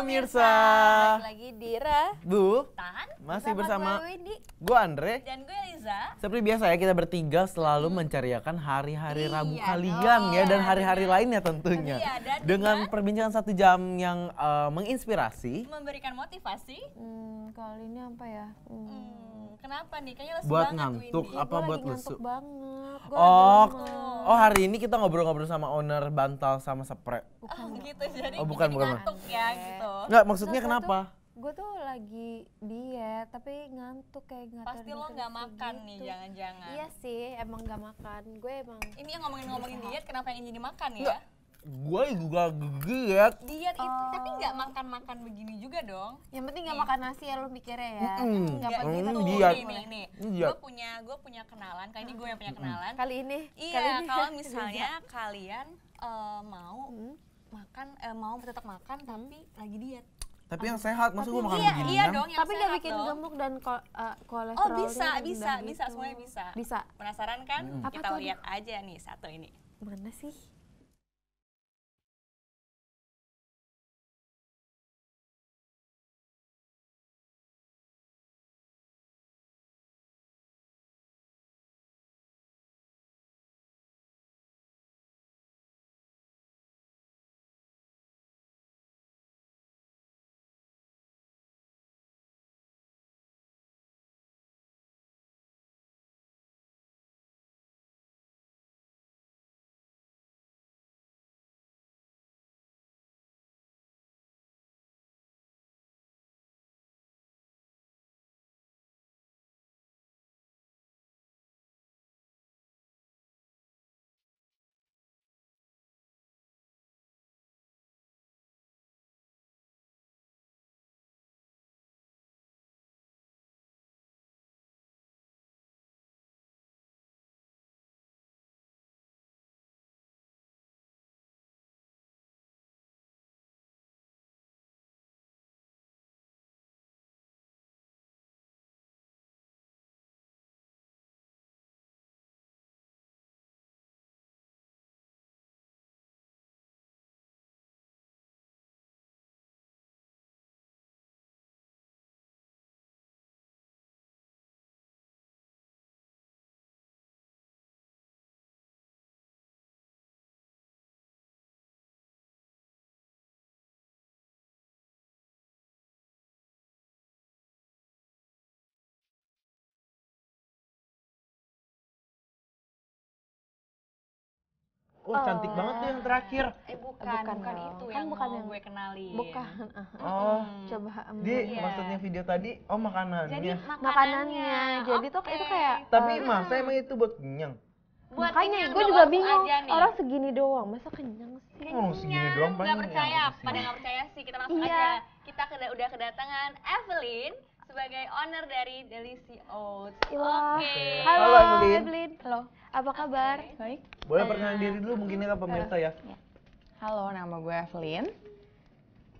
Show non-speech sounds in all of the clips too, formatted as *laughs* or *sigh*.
pemirsa. lagi Dira, Bu. Tahan. Masih bersama, bersama gue Gue Andre. Dan gue Liza. Seperti biasa ya kita bertiga selalu hmm. mencariakan hari-hari iya, Rabu kalian oh, ya dan iya, hari-hari iya. lainnya tentunya. Iya, dan dengan kita, perbincangan satu jam yang uh, menginspirasi. Memberikan motivasi. Hmm, kali ini apa ya? Hmm. Hmm Kenapa nih? Kayaknya lesu buat banget ngantuk ini. apa buat lesu? banget. Gua oh, oh hari ini kita ngobrol-ngobrol sama owner bantal sama sepre. Oh gitu, jadi oh, bukan, bukan. ngantuk ya gitu. Enggak, maksudnya Terus kenapa? Gue tuh lagi diet, tapi ngantuk kayak nggak Pasti lo nggak makan gitu. nih, jangan-jangan. Iya sih, emang nggak makan. Gue emang... Ini yang ngomongin-ngomongin iya. diet, kenapa yang jadi makan ya? Nggak gue juga diet diet itu oh. tapi nggak makan makan begini juga dong yang penting nggak iya. makan nasi ya lo mikirnya ya mm. nggak penting mm, diet tuh nih, nih. gue punya gue punya kenalan kali ini gue yang punya kenalan kali ini iya kalau *laughs* misalnya kalian uh, mau hmm. makan uh, mau tetap makan hmm. tapi lagi diet tapi yang sehat maksud gue makan iya, begini iya kan? dong, yang tapi nggak bikin dong. gemuk dan ko uh, kolesterol oh bisa bisa bisa gitu. semuanya bisa bisa penasaran kan hmm. kita lihat aja nih satu ini mana sih Oh cantik banget tuh yang terakhir. Eh bukan, bukan, bukan no. itu kan yang kan bukan yang gue kenali. Bukan. *laughs* Oh, coba ambil. Mm. Di, yeah. maksudnya video tadi oh makanannya. Jadi makanannya. makanannya. Jadi tuh itu kayak Tapi uh, masa emang itu buat kenyang? Buat Makanya gue juga bingung orang segini doang masa kenyang sih? Kenyang. Oh, segini doang Gak percaya, pada nggak percaya sih kita langsung iya. aja. Kita udah kedatangan Evelyn sebagai owner dari Delisi Oats. Iya. Oke. Okay. Halo, Halo Evelyn. Evelyn. Halo. Apa kabar? Okay. Baik. Boleh perkenalan diri dulu mungkin ya ke pemirsa ya. Iya. Halo, nama gue Evelyn.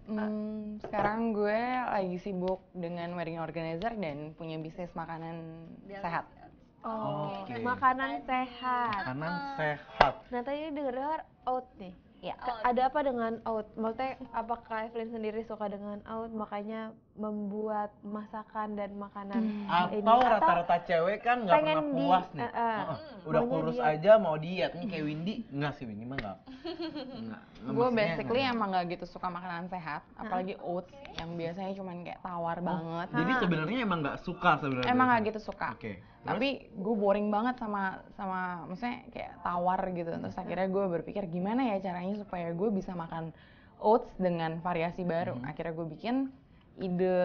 Hmm, sekarang gue lagi sibuk dengan wedding organizer dan punya bisnis makanan sehat. Oh, okay. makanan sehat. Makanan ah. sehat. Nah, tadi dengar kan out nih. Ya. Ada apa dengan out Maksudnya apakah Evelyn sendiri suka dengan out makanya membuat masakan dan makanan hmm. atau rata-rata cewek kan nggak pernah puas nih uh, uh, uh, udah kurus diet. aja mau diet nih kayak Windy nggak sih Windy mah nggak gue basically enggak. emang nggak gitu suka makanan sehat apalagi oats okay. yang biasanya cuman kayak tawar oh, banget jadi nah. sebenarnya emang nggak suka sebenarnya emang nggak gitu suka okay. tapi gue boring banget sama sama misalnya kayak tawar gitu terus akhirnya gue berpikir gimana ya caranya supaya gue bisa makan oats dengan variasi baru. -hmm. Akhirnya gue bikin ide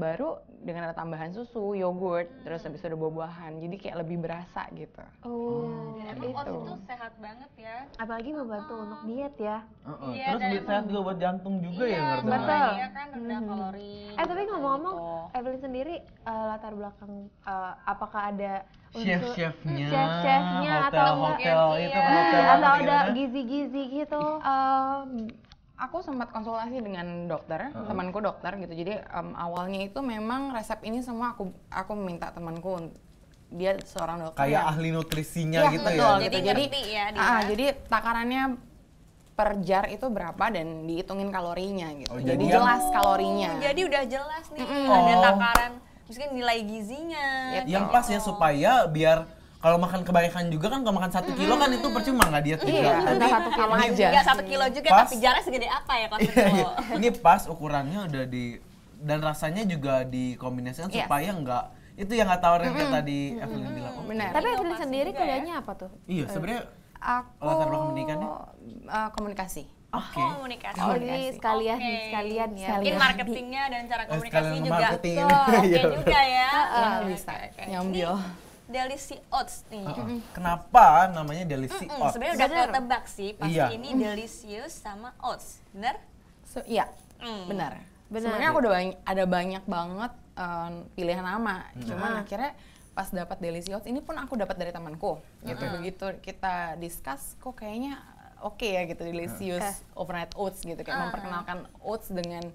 baru dengan ada tambahan susu, yogurt, terus habis itu ada buah-buahan. Jadi kayak lebih berasa gitu. Oh, oh. Iya. emang itu. itu sehat banget ya. Apalagi membantu uh-huh. untuk diet ya. Uh-uh. Iya, terus lebih sehat juga buat jantung juga ya, iya, ya ngerti. Betul. Iya kan rendah hmm. kalori. Eh tapi ngomong-ngomong, gitu. Evelyn sendiri uh, latar belakang uh, apakah ada chef chefnya chef chefnya hotel, atau hotel, hotel itu iya. hotel atau ada gizi-gizi gitu um, aku sempat konsultasi dengan dokter, uh-huh. temanku dokter gitu. Jadi um, awalnya itu memang resep ini semua aku aku minta temanku dia seorang dokter. Kayak yang, ahli nutrisinya iya, gitu ya, gitu betul, ya. Gitu. Jadi jadi ya, ah, jadi takarannya per jar itu berapa dan dihitungin kalorinya gitu. Oh, jadi, jelas yang... kalorinya. Oh, jadi udah jelas nih mm hmm ada takaran mungkin nilai gizinya. Iya, gitu. Yang pas ya supaya biar kalau makan kebanyakan juga kan kalau makan satu kilo kan itu percuma nggak diet juga. Iya, satu kilo aja. Juga satu kilo juga pas, tapi jarang segede apa ya kalau iya, kilo? Iya. Ini pas ukurannya udah di dan rasanya juga dikombinasikan yeah. supaya nggak itu yang nggak tahu mm-hmm. tadi mm-hmm. Evelyn bilang. Oh, Benar. Tapi Evelyn sendiri ya. kuliahnya ya? apa tuh? Iya, sebenarnya aku latar belakang pendidikannya uh, eh, komunikasi. Okay. Oh, komunikasi. Oh, jadi sekalian okay. sekalian ya. Mungkin marketingnya dan cara eh, komunikasi juga. Marketing. So, Oke okay *laughs* iya. juga ya. Uh, uh, bisa. Okay. Nyambil. Ini, Delisi Oats nih. Uh -uh. Kenapa namanya Delisi mm -mm, Oats? Sebenarnya udah kau tebak sih, pasti iya. ini mm. Delicious sama Oats, bener? So, iya, mm. bener. bener. Sebenarnya aku udah banyak, ada banyak banget um, pilihan nama, hmm. cuman ah. akhirnya pas dapat Delisi Oats ini pun aku dapat dari temanku. Gitu. Mm. Begitu kita discuss, kok kayaknya oke okay ya gitu Delicious uh. Overnight Oats gitu, kayak uh. memperkenalkan Oats dengan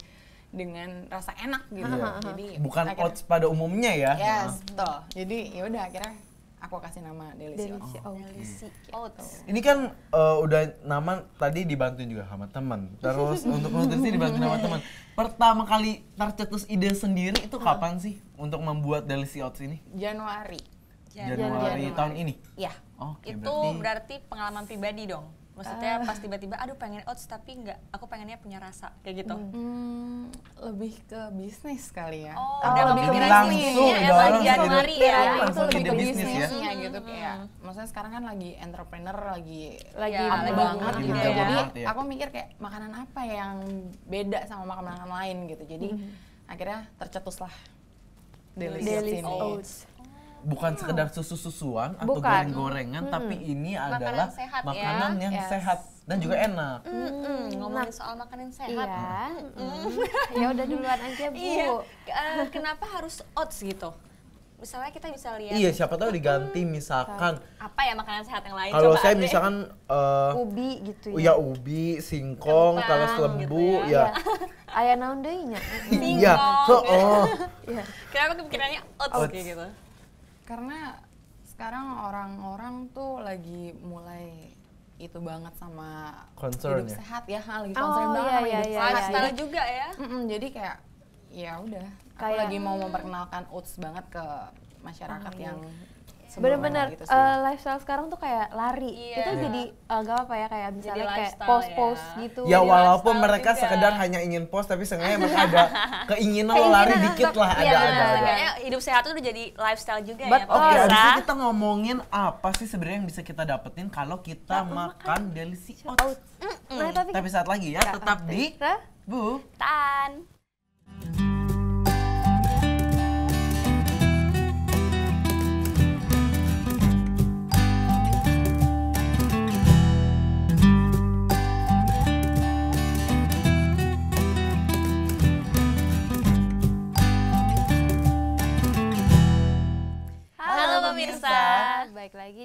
dengan rasa enak gitu. Yeah. Jadi bukan akhirnya, oats pada umumnya ya. Yes, betul. Jadi ya udah akhirnya aku kasih nama Delisi Oats. Oh, Delisi Oats. Ini kan uh, udah nama tadi dibantuin juga sama teman. Terus *laughs* untuk nutrisi dibantuin sama teman. Pertama kali tercetus ide sendiri itu kapan sih untuk membuat Delisi Oats ini? Januari. Januari, Januari tahun ini. Iya. Okay, itu berarti... berarti pengalaman pribadi dong. Maksudnya uh. pas tiba-tiba, aduh pengen out tapi nggak, aku pengennya punya rasa kayak gitu. Hmm, hmm lebih ke bisnis kali ya. Oh, oh lebih ke bisnis. Iya, iya, iya, ya, langsung ya, langsung, ya, ya itu lebih ke bisnisnya ya. gitu kayak. Hmm. Maksudnya sekarang kan lagi entrepreneur lagi lagi ya, banget, banget gitu. Ya. Jadi aku mikir kayak makanan apa yang beda sama makanan lain gitu. Jadi hmm. akhirnya tercetuslah Delicious, Delicious oats bukan hmm. sekedar susu-susuan atau goreng-gorengan, hmm. tapi ini makanan adalah sehat, ya. makanan ya? yang yes. sehat dan juga hmm. enak. Hmm. Hmm. Hmm. Ngomongin nah. soal makanan sehat. Iya. Hmm. *laughs* ya udah duluan aja bu. Iya. Uh, kenapa harus oats gitu? Misalnya kita bisa lihat. Iya, siapa tahu diganti hmm. misalkan. Apa ya makanan sehat yang lain? Kalau saya misalkan uh, ubi gitu ya. Iya, ubi, singkong, talas gitu lembu, gitu ya. ya. Iya. Ayah naon *laughs* Iya. So, oh. *laughs* Iya. Kenapa kepikirannya oats, oats. gitu? Karena sekarang orang-orang tuh lagi mulai itu banget sama concern hidup ya? sehat ya, hal oh, concern oh, banget iya, iya, hidup iya, sehat. Iya, iya, juga ya. Mm -mm, jadi kayak ya udah, aku lagi mau memperkenalkan oats banget ke masyarakat oh, iya. yang bener-bener gitu uh, lifestyle sekarang tuh kayak lari yeah. itu yeah. jadi uh, eh, gak apa ya kayak misalnya jadi kayak post-post ya. gitu ya jadi walaupun mereka juga. sekedar hanya ingin post tapi sengaja emang ada *laughs* keinginan, keinginan lari untuk, dikit lah iya, ada, ada, ada. Ya, hidup sehat itu udah jadi lifestyle juga But, ya oke okay, abis kita ngomongin apa sih sebenarnya yang bisa kita dapetin kalau kita Lalu makan delisi oats mm -mm. Nah, tapi, tapi saat lagi ya tetap di Bu Tan.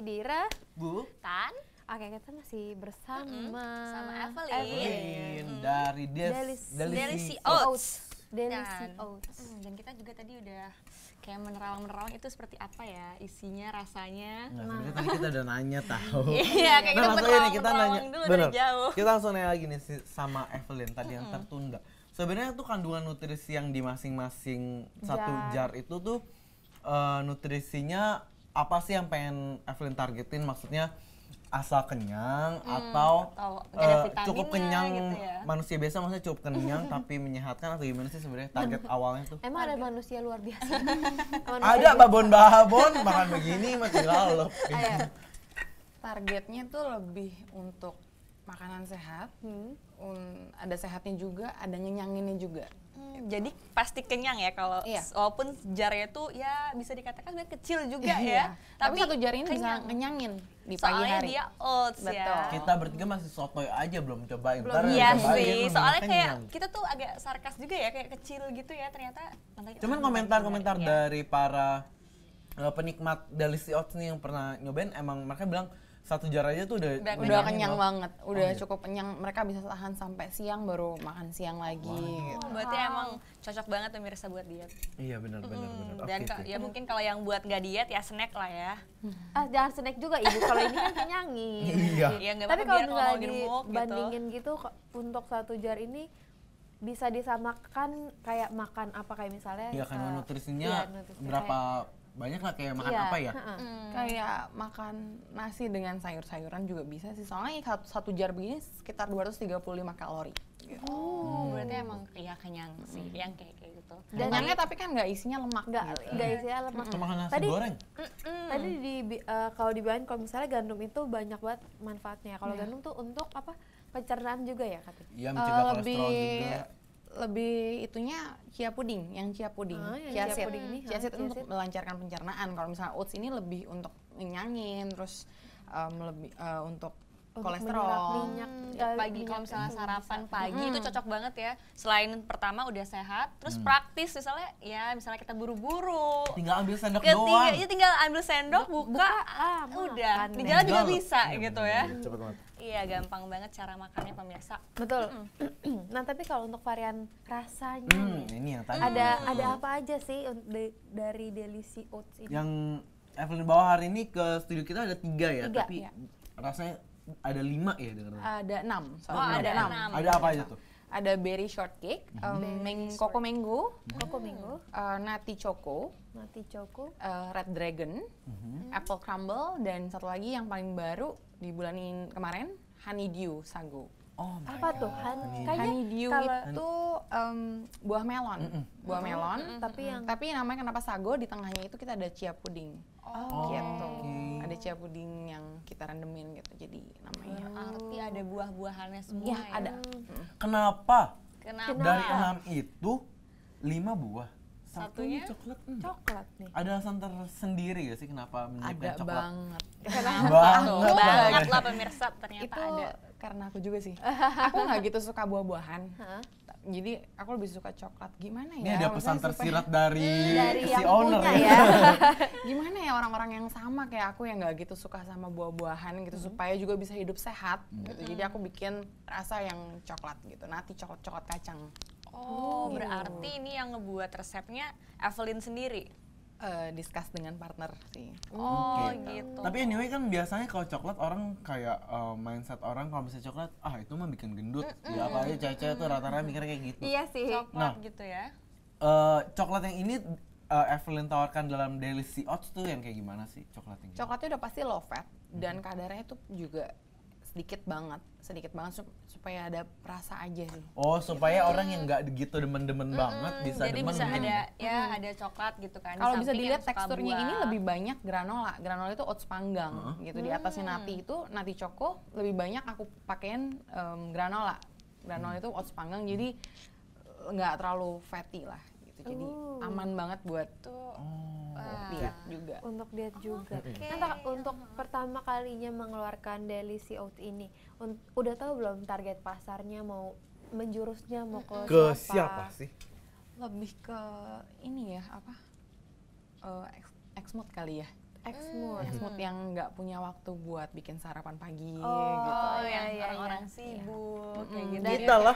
Dira, Bu Tan. Oke, kita masih bersama mm -hmm. sama Evelyn, Evelyn. Mm. dari Des Delis Delisi Oats. Oats. Dan, mm, dan kita juga tadi udah kayak menerawang-menerawang itu seperti apa ya isinya rasanya nah, nah. tadi kita udah nanya tahu *laughs* iya kayak nah, kita ini kita nanya dulu bener. dari jauh kita langsung nanya lagi nih sama Evelyn tadi -hmm. yang tertunda sebenarnya tuh kandungan nutrisi yang di masing-masing satu jar itu tuh uh, nutrisinya apa sih yang pengen Evelyn targetin maksudnya asal kenyang hmm, atau, atau uh, cukup kenyang gitu ya. manusia biasa maksudnya cukup kenyang *laughs* tapi menyehatkan atau gimana sih sebenarnya target awalnya tuh emang ada manusia luar biasa manusia *laughs* ada babon-babon makan begini masih lalap iya. targetnya tuh lebih untuk makanan sehat hmm. ada sehatnya juga ada nyenyanginnya juga Hmm, jadi pasti kenyang ya kalau iya. walaupun jarinya tuh ya bisa dikatakan kecil juga iya. ya. Tapi, Tapi satu jari ini kenyang. bisa kenyangin di pagi soalnya hari. Soalnya dia oats ya. Betul. Kita bertiga masih sotoy aja belum cobain. Belum iya sih. Soalnya kayak kita tuh agak sarkas juga ya kayak kecil gitu ya ternyata. Cuman komentar-komentar dari para eh, penikmat Delicious Oats nih yang pernah nyobain emang mereka bilang satu jaranya tuh udah udah, udah kenyang banget udah oh, iya. cukup kenyang mereka bisa tahan sampai siang baru makan siang lagi wow. gitu. berarti emang cocok banget pemirsa buat diet iya benar benar mm. benar dan okay, ya mungkin kalau yang buat gak diet ya snack lah ya hmm. ah jangan snack juga ibu kalau ini kan kenyangin *laughs* iya ya, tapi kalau misalnya gitu. dibandingin gitu. gitu untuk satu jar ini bisa disamakan kayak makan apa kayak misalnya iya kan nutrisinya, ya, nutrisinya berapa banyak lah kayak makan iya. apa ya? Hmm. Kayak makan nasi dengan sayur-sayuran juga bisa sih. Soalnya satu, satu jar begini sekitar 235 kalori. Gitu. Oh, hmm. berarti emang ya kenyang sih, hmm. yang kayak kayak gitu. Dan Kenyangnya tapi kan nggak isinya lemak. Nggak gitu. isinya lemak. Hmm. nasi tadi, goreng. Tadi di uh, kalau dibilang kalau misalnya gandum itu banyak banget manfaatnya. Kalau iya. gandum tuh untuk apa? Pencernaan juga ya katanya. Iya, mencegah uh, kolesterol lebih, juga lebih itunya chia puding, yang chia puding, oh, yang chia, seed. Puding ini, chia oh, seed untuk melancarkan pencernaan. Kalau misalnya oats ini lebih untuk nyangin, terus um, lebih uh, untuk untuk kolesterol minyak ya, pagi kalau misalnya sarapan pagi hmm. itu cocok banget ya selain pertama udah sehat terus hmm. praktis misalnya ya misalnya kita buru-buru tinggal ambil sendok Ketiga, doang ya tinggal ambil sendok buka, buka ah, udah makan. di jalan juga bisa iya, gitu ya, gitu ya cepet banget iya gampang banget cara makannya pemirsa betul mm. *clears throat* nah tapi kalau untuk varian rasanya hmm, ini yang tadi ada mm. ada apa aja sih dari delisi oats ini yang Evelyn bawa hari ini ke studio kita ada tiga ya tiga, tapi ya. rasanya ada lima ya dengar ada enam oh, ada enam ada apa aja tuh ada berry shortcake, mm -hmm. um, meng koko mango, mhm. koko mango, uh, nati choco, nati choco, uh, red dragon, mm -hmm. apple crumble dan satu lagi yang paling baru di bulan kemarin honeydew sagu. Oh apa God. tuh? Han, kayaknya kalau itu um, buah melon, mm -mm. buah melon. Mm -mm. Tapi yang tapi namanya kenapa sago? Di tengahnya itu kita ada chia puding, oh. gitu. Okay. Ada chia puding yang kita rendemin gitu. Jadi namanya. Oh. Arti ada buah-buahannya ya semua. Ya, ada. Mm. Kenapa? Kenapa? Dari enam itu lima buah. Satunya, Satunya coklat. Hmm. Coklat nih. Ada alasan tersendiri gak sih kenapa menyebutnya coklat? Ada banget. banget. banget lah pemirsa ternyata itu ada karena aku juga sih. *laughs* aku nggak gitu suka buah-buahan. Jadi aku lebih suka coklat. Gimana ya? Ini ada pesan tersirat ya? hmm, dari, si owner ya. ya. *laughs* Gimana ya orang-orang yang sama kayak aku yang nggak gitu suka sama buah-buahan gitu hmm. supaya juga bisa hidup sehat. Hmm. Gitu. Jadi aku bikin rasa yang coklat gitu. Nanti coklat-coklat kacang. Oh, gitu. berarti ini yang ngebuat resepnya Evelyn sendiri? Eh, discuss dengan partner sih. Oh gitu. gitu. Tapi anyway kan biasanya kalau coklat orang kayak uh, mindset orang kalau misalnya coklat ah itu mah bikin gendut. Mm -mm. Ya apalagi cewek-cewek mm rata-rata mikirnya kayak gitu. Iya sih. Coklat nah, gitu ya. Uh, coklat yang ini uh, Evelyn tawarkan dalam Daily Sea Oats tuh yang kayak gimana sih coklatnya? Coklatnya udah pasti low fat dan kadarnya itu juga sedikit banget, sedikit banget sup supaya ada perasa aja sih. Oh, gitu supaya gitu. orang yang nggak gitu demen-demen -hmm. banget bisa Jadi demen. Jadi bisa gitu. ada hmm. ada coklat gitu kan. Kalau bisa dilihat teksturnya buah. ini lebih banyak granola. Granola itu oats panggang -hmm. gitu. Di atasnya hmm. nati itu nati coko lebih banyak aku pakein um, granola. Granola hmm. itu oats panggang jadi eh, nggak terlalu fatty lah gitu. Jadi uh. aman banget buat tuh. Oh diet iya. juga untuk diet juga oh, okay. nah, untuk uh -huh. pertama kalinya mengeluarkan daily out ini udah tahu belum target pasarnya mau menjurusnya mau ke, ke siapa? siapa sih lebih ke ini ya apa uh, ex, ex mood kali ya Exmood. Hmm. yang nggak punya waktu buat bikin sarapan pagi oh, gitu. Oh, yang iya, orang-orang iya. sibuk iya. kayak gitu. Kita gitu lah.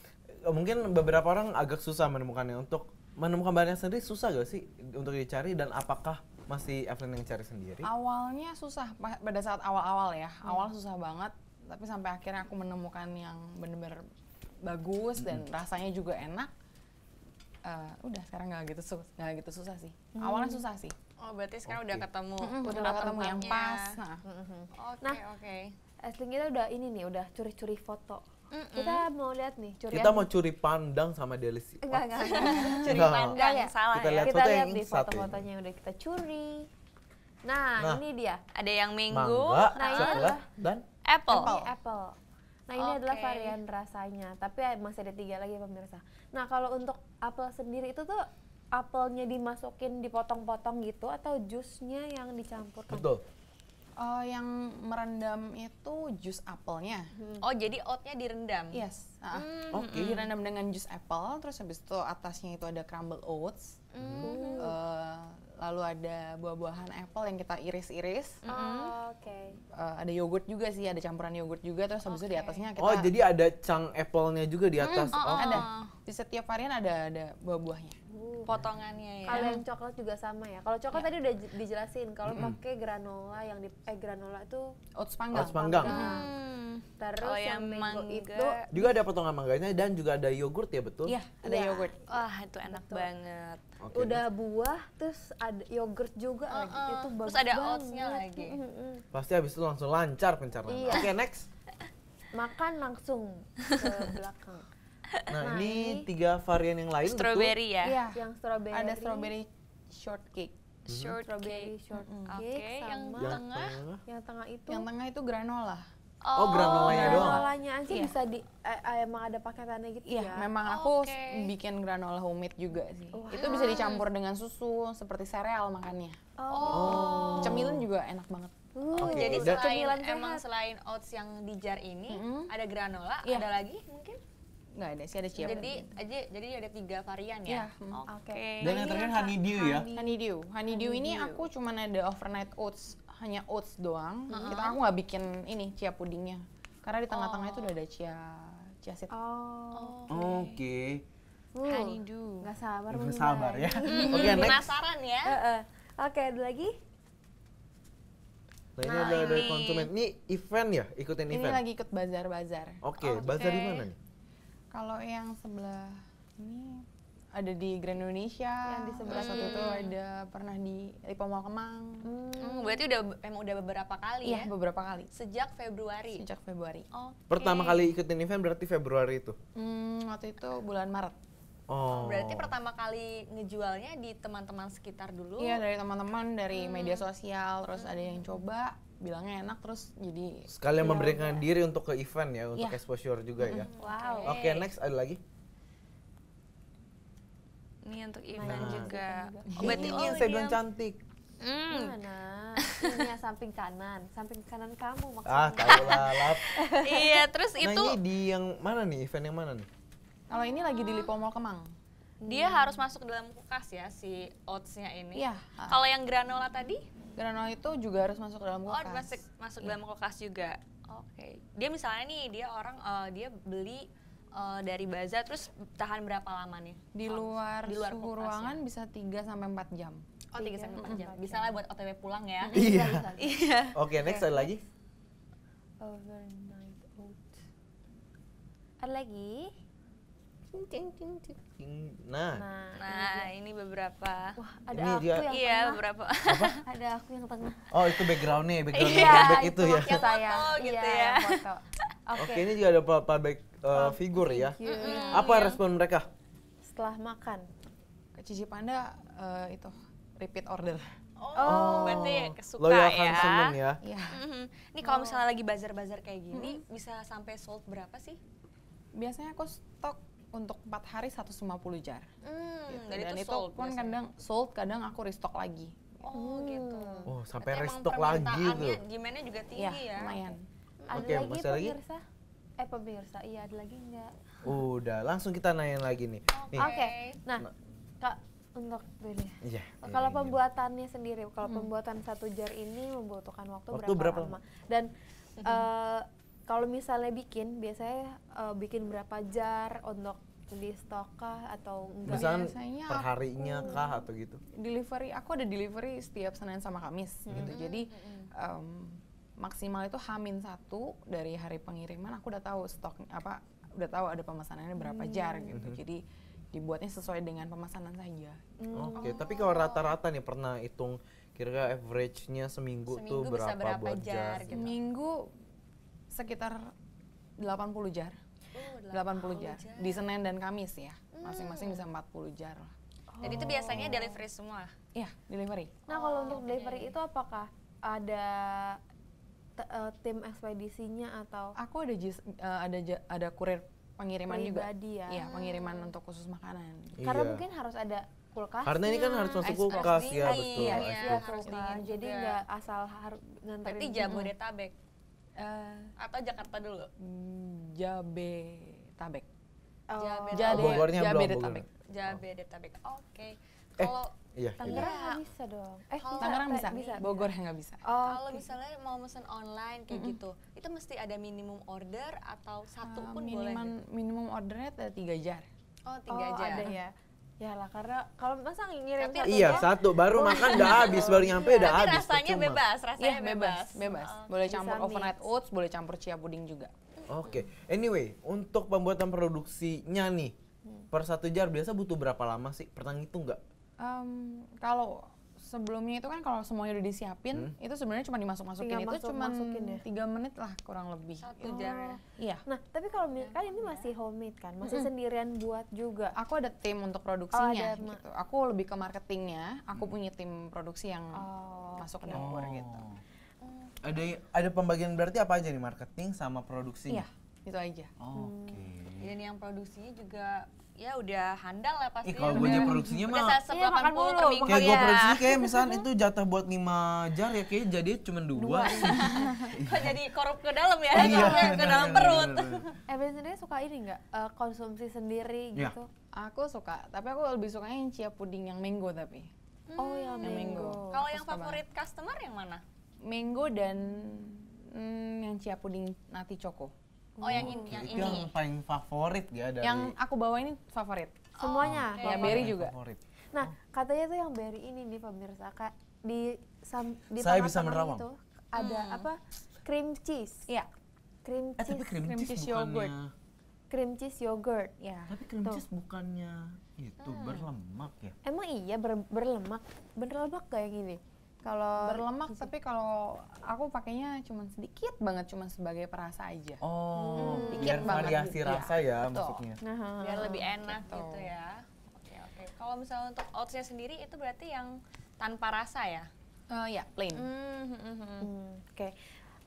Eh, mungkin beberapa orang agak susah menemukannya untuk menemukan bahannya sendiri susah gak sih untuk dicari dan apakah masih Evelyn yang cari sendiri? Awalnya susah pada saat awal-awal ya, hmm. awal susah banget. Tapi sampai akhirnya aku menemukan yang benar-benar bagus hmm. dan rasanya juga enak. Uh, udah sekarang nggak gitu susah nggak gitu susah sih. Hmm. Awalnya susah sih. Oh berarti sekarang okay. udah ketemu, -hmm, udah ketemu yang pas. Nah, oke nah, oke. Okay. Nah, okay. kita udah ini nih, udah curi-curi foto Mm -mm. Kita mau lihat nih curian. Kita mau curi pandang sama Delisi. Enggak, enggak. *laughs* curi nah, pandang ya. salah. Kita lihat, kita lihat di foto-fotonya yang udah kita curi. Nah, nah, ini dia. Ada yang minggu, mangga, nah, coklat, dan apple. Ini apple. Nah, ini okay. adalah varian rasanya, tapi masih ada tiga lagi pemirsa. Nah, kalau untuk apel sendiri itu tuh apelnya dimasukin dipotong-potong gitu atau jusnya yang dicampurkan? Betul Uh, yang merendam itu jus apelnya. Hmm. Oh, jadi oatnya direndam? Yes. Uh, hmm. Oke. Okay. Hmm. Direndam dengan jus apel, terus habis itu atasnya itu ada crumble oats. Hmm. Uh, lalu ada buah-buahan apel yang kita iris-iris. Oh, Oke. Okay. Uh, eh, ada yogurt juga sih, ada campuran yogurt juga. Terus habis okay. itu di atasnya oh, kita. Oh, jadi ada cang apelnya juga di atas. Hmm, oh, oh. Ada. Di setiap varian ada ada buah-buahnya. Hmm. potongannya ya kalau yang coklat juga sama ya kalau coklat ya. tadi udah dijelasin kalau -hmm. pakai granola yang di eh granola itu oats panggang oats panggang nah. hmm. terus oh, yang, mango itu juga ada potongan mangganya dan juga ada yogurt ya betul iya ada ya. yogurt wah itu enak betul. banget okay, udah buah terus ada yogurt juga uh -uh. lagi itu bagus terus ada oatsnya lagi pasti habis itu langsung lancar pencernaan iya. oke okay, next makan langsung ke *laughs* belakang Nah, ini, tiga varian yang lain strawberry ya? Iya. Yang strawberry. Ada strawberry shortcake. Mm-hmm. Short strawberry shortcake. Mm-hmm. Oke, okay. yang, yang tengah. Yang tengah itu Yang tengah itu granola. Oh, oh granolanya doang. Granolanya aja iya. Ya? bisa di eh, eh emang ada paketannya gitu iya, ya. memang aku okay. bikin granola homemade juga sih. Wow. Itu bisa dicampur dengan susu seperti sereal makannya. Oh. oh. Cemilan juga enak banget. Uh, hmm, okay. jadi selain emang selain oats yang di jar ini, mm -hmm. ada granola, yeah. ada lagi mungkin? Enggak ada sih ada siapa jadi aja jadi ada tiga varian ya, iya, hmm, oke dan yang terakhir honeydew ya honeydew honeydew ini aku cuma ada overnight oats hanya oats doang uh hmm. -huh. kita aku nggak bikin ini chia pudingnya karena di tengah-tengah oh. itu udah ada chia chia seed oh oke okay. okay. honeydew nggak sabar nggak sabar ya hmm, oke okay, next penasaran ya uh -uh. oke okay, ada lagi Nah, ini nah, ada dari konsumen. Ini event ya, ikutin event. Ini lagi ikut bazar-bazar. Oke, okay, okay. bazar di mana nih? Kalau yang sebelah ini ada di Grand Indonesia. Yang di sebelah satu itu hmm. ada pernah di Lipo Mall Kemang. Hmm. hmm. Berarti udah emang udah beberapa kali ya? ya? beberapa kali. Sejak Februari. Sejak Februari. Oh. Okay. Pertama kali ikutin event berarti Februari itu. Hmm, waktu itu bulan Maret. Oh. oh. Berarti pertama kali ngejualnya di teman-teman sekitar dulu. Iya, dari teman-teman, dari hmm. media sosial, terus hmm. ada yang coba, bilangnya enak terus jadi sekalian iya, memberikan ya. diri untuk ke event ya untuk yeah. exposure juga ya. Wow. Oke, okay, next ada lagi. Ini untuk event nah. juga. Oh, berarti oh, hmm. ini yang saya bilang cantik. Mm. Mana? Ini samping kanan, samping kanan kamu maksudnya. Ah, tahu lah. *laughs* iya, terus nah, itu. Nah, ini di yang mana nih? Event yang mana nih? Kalau ini lagi di ah. Lipo Mall Kemang dia hmm. harus masuk dalam kulkas ya si oatsnya ini. Iya. Kalau yang granola tadi? Granola itu juga harus masuk dalam oh, kulkas. Oh, masuk masuk iya. dalam kulkas juga. Oke. Okay. Dia misalnya nih dia orang uh, dia beli uh, dari bazar terus tahan berapa lama nih? Di luar, di luar suhu kulkas, ya? ruangan ya? bisa 3 sampai 4 jam. Oh, 3 sampai 4 jam. Bisa lah buat OTW pulang ya. *laughs* Iya. *laughs* Iya. Oke, next ada lagi. Overnight oat. Ada lagi? Nah. nah nah, ini beberapa wah ada ini aku dia, yang iya beberapa *laughs* ada aku yang pernah oh itu backgroundnya background yeah, back iya, itu, itu ya saya gitu ya, gitu iya, ya. oke Okay. oke ini juga ada beberapa back uh, figur ya mm -hmm. apa yeah. respon mereka setelah makan Cici Panda uh, eh, itu repeat order Oh, oh, berarti kesuka ya. Loyal kan, ya. Iya. Mm-hmm. Nih kalau oh. misalnya lagi bazar-bazar kayak gini, mm-hmm. bisa sampai sold berapa sih? Biasanya aku stok untuk empat hari 150 jar. Hmm, gitu. Dan, dan itu, itu pun biasanya. kadang sold, kadang aku restock lagi. Oh hmm. gitu. Oh sampai Berarti restock lagi tuh. Gimana juga tinggi ya. ya. Lumayan. Ada okay, lagi pemirsa? Lagi? Eh pemirsa, iya ada lagi enggak? Udah, langsung kita nanya lagi nih. Oke. Okay. Okay. Nah, Kak untuk dulu Iya. Yeah, kalau yeah, iya. pembuatannya yeah. sendiri, kalau hmm. pembuatan satu jar ini membutuhkan waktu, waktu berapa, berapa lama? Dan uh, kalau misalnya bikin biasanya uh, bikin berapa jar untuk di stok kah atau enggak? Misalnya biasanya perharinya kah atau gitu? Delivery aku ada delivery setiap Senin sama Kamis hmm. gitu. Jadi hmm. um, maksimal itu Hamin satu dari hari pengiriman aku udah tahu stok apa udah tahu ada pemesanannya berapa hmm. jar gitu. Hmm. Jadi dibuatnya sesuai dengan pemesanan saja. Hmm. Oke, okay. oh. tapi kalau rata-rata nih pernah hitung kira-kira average-nya seminggu, seminggu tuh berapa, berapa jar? jar gitu. Seminggu sekitar 80 jar. Oh, 80 jar. jar. Di Senin dan Kamis ya. Hmm. Masing-masing hmm. bisa 40 jar. Oh. Jadi itu biasanya oh. delivery semua? Iya, delivery. Nah, kalau oh, untuk okay. delivery itu apakah ada uh, tim ekspedisinya atau Aku ada uh, ada ada kurir pengiriman Pribadi juga. Pribadi ya. Iya, pengiriman hmm. untuk khusus makanan. Iya. Karena mungkin harus ada kulkas. Karena ini kan harus masuk kulkas ya, betul. Iya, iya, iya kulkas. Jadi nggak asal harus nganterin. Berarti Jabodetabek. Hmm Uh, atau Jakarta dulu? Hmm, Jabe Tabek. Oh. Jabe Jabe tabek Oke. Eh, kalau iya, iya. Tangerang bisa dong. Eh, Tangerang bisa. bisa. Bogor nggak bisa. Oh, kalau okay. misalnya mau pesan online kayak mm -hmm. gitu, itu mesti ada minimum order atau satu uh, pun minimum, boleh. Minimum gitu? minimum ordernya ada tiga jar. Oh, tiga oh, jar. Ada ya. Ya lah karena kalau masa ngirim satu iya satu baru makan udah habis baru nyampe udah habis. Tapi rasanya bebas, rasanya ya, bebas, bebas. Uh, boleh campur overnight oats, boleh campur chia puding juga. Oke, okay. anyway untuk pembuatan produksinya nih hmm. per satu jar biasa butuh berapa lama sih? Pernah itu enggak Um, kalau sebelumnya itu kan kalau semuanya udah disiapin hmm? itu sebenarnya cuma dimasuk-masukin itu cuma ya? tiga ya? menit lah kurang lebih satu oh. Iya. jam ya? iya nah tapi kalau kan ini masih homemade kan masih hmm. sendirian buat juga aku ada tim untuk oh, produksinya oh, gitu aku lebih ke marketingnya aku hmm. punya tim produksi yang oh, masuk ke oh. dapur oh. gitu ada ada pembagian berarti apa aja nih marketing sama produksinya iya itu aja oh, oke okay. Hmm. dan yang produksinya juga ya udah handal lah pasti. Eh, kalau gue jadi produksinya mah udah iya, makan mulu. kayak gue ya. produksi kayak *laughs* misalnya itu jatah buat lima jar ya kayak jadi cuma 2. dua. *laughs* Kok jadi korup ke dalam ya? iya, ke dalam perut. Eh sendiri suka ini enggak eh, konsumsi sendiri ya. gitu? Aku suka, tapi aku lebih suka yang chia puding yang mango tapi. Oh ya mango. Kalau yang favorit customer yang mana? Mango dan hmm, yang chia puding nati choco. Oh, yang ini, yang ini. yang paling favorit ya dari Yang aku bawa ini favorit. Semuanya. okay. Ya berry juga. Favorit. Nah, katanya tuh yang berry ini di pemirsa Kak di sam, di Saya bisa menerawang. itu ada hmm. apa? Cream cheese. Iya. Cream cheese. Eh, tapi cream, cream cheese, cheese yogurt. Cream cheese yogurt, ya. Tapi cream tuh. cheese bukannya itu hmm. berlemak ya? Emang iya ber, berlemak. Berlemak kayak gini. Kalau berlemak tapi kalau aku pakainya cuma sedikit banget cuma sebagai perasa aja. Oh, hmm. biar variasi gitu. rasa iya, ya, betul. maksudnya. Nah, nah biar lebih gitu. enak gitu, gitu ya. Oke, oke. Kalau misalnya untuk oatsnya sendiri itu berarti yang tanpa rasa ya? Uh, ya, plain. Mm -hmm. hmm. Oke. Okay.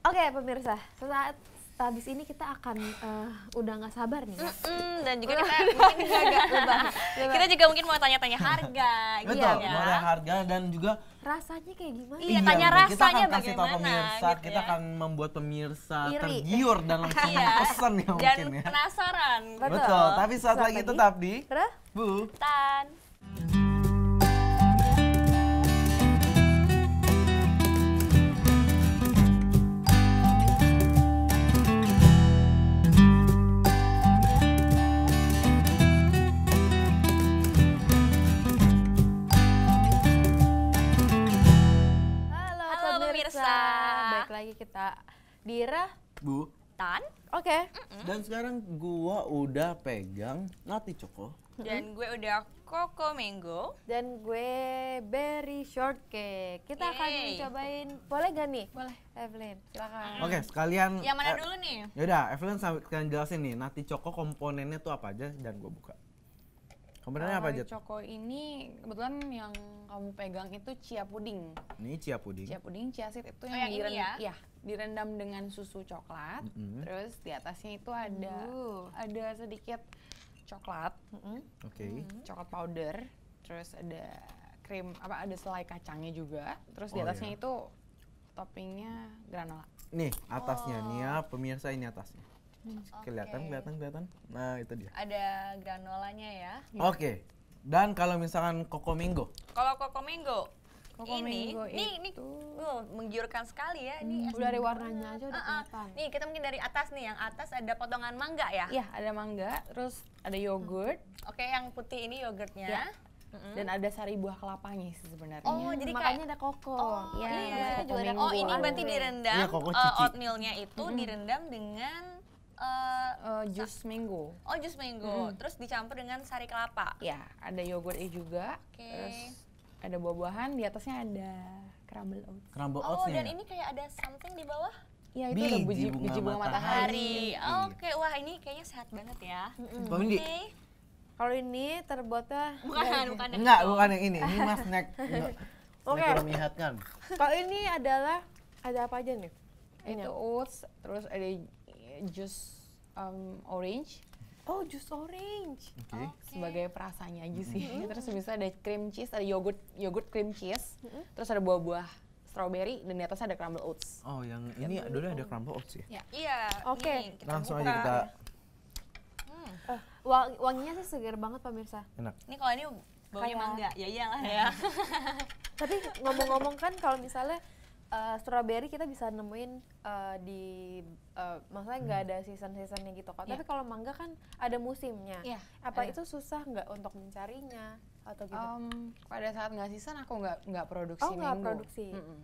Oke, okay, pemirsa. saat habis ini kita akan uh, udah nggak sabar nih ya. Mm dan juga *laughs* kita mungkin agak lebah, kita juga mungkin mau tanya-tanya harga gitu Betul, iya ya. harga dan juga rasanya kayak gimana? Iya, iya tanya rasanya kita akan kasih tahu pemirsa, gitu ya? kita akan membuat pemirsa Iri. tergiur dan langsung iya. pesan ya mungkin ya. Dan penasaran. Betul. Betul. Tapi saat lagi tetap di Ruh? Bu Tan. lagi kita Dira. Bu. Tan. Oke. Okay. Dan sekarang gua udah pegang Nati Choco. Dan gue udah Coco Mango. Dan gue Berry Shortcake. Kita Yay. akan mencobain, boleh gak nih? Boleh. Evelyn, silakan. Ah. Oke, okay, sekalian. Yang mana uh, dulu nih? Yaudah, Evelyn sekalian jelasin nih, Nati Choco komponennya tuh apa aja dan gue buka. Komponennya eh, apa aja? Choco ini kebetulan yang kamu pegang itu chia puding. Ini chia puding. Chia puding, chia seed itu oh, yang, direndam, ya? ya, direndam dengan susu coklat. Mm -hmm. Terus di atasnya itu ada uh. ada sedikit coklat. Mm -hmm. Oke. Okay. Coklat powder. Terus ada krim apa ada selai kacangnya juga. Terus di oh, atasnya iya. itu toppingnya granola. Nih atasnya oh. nih ya pemirsa ini atasnya. Okay. Kelihatan, kelihatan, kelihatan. Nah, itu dia. Ada granolanya ya. Oke. Okay. Dan kalau misalkan Koko Minggo. Kalau Koko Minggo Koko ini, Minggo ini, ini, oh, menggiurkan sekali ya. Ini hmm. dari warnanya aja udah uh -uh. Nih kita mungkin dari atas nih, yang atas ada potongan mangga ya? Iya, ada mangga, terus ada yogurt. Hmm. Oke, okay, yang putih ini yogurtnya. Ya. Mm -hmm. dan ada sari buah kelapanya sih sebenarnya. Oh, jadi makanya ada koko. Oh, ya, iya, iya juga ada. Oh, ini berarti direndam Ya, uh, oatmealnya itu mm -hmm. direndam dengan uh, uh, jus mango. Oh, jus mango. Hmm. Terus dicampur dengan sari kelapa. Ya, ada yogurtnya juga. Okay. Terus ada buah-buahan, di atasnya ada crumble oats. Crumble oats Oh, dan ya? ini kayak ada something di bawah? Ya itu biji, ada biji bunga, biji bunga matahari. matahari. Oh, Oke, okay. wah ini kayaknya sehat banget ya. Mm -hmm. Oke. Okay. Kalau ini terbuatnya bukan bukan yang enggak, bukan yang ini. Ini mas snack. *laughs* Oke. Okay. Kalau ini adalah ada apa aja nih? Ini itu oats, terus ada jus um, orange. Oh, jus orange. Okay. okay. Sebagai perasanya aja sih. Mm -hmm. *laughs* terus bisa ada cream cheese, ada yogurt, yogurt cream cheese. Mm -hmm. Terus ada buah-buah strawberry dan di atasnya ada crumble oats. Oh, yang ini gitu. dulu ada crumble oats ya? Iya. iya Oke. Langsung buka. aja kita. Hmm. Eh, wang wanginya sih segar banget pemirsa. Enak. Ini kalau ini baunya mangga, ya iyalah ya. *laughs* Tapi ngomong-ngomong kan kalau misalnya uh, strawberry kita bisa nemuin uh, di uh, maksudnya nggak hmm. ada season-seasonnya gitu kok. Yeah. Tapi iya. kalau mangga kan ada musimnya. Yeah, Apa ada. itu susah nggak untuk mencarinya atau gitu? Um, pada saat nggak season aku nggak nggak produksi oh, minggu. Oh nggak produksi. Mm -mm.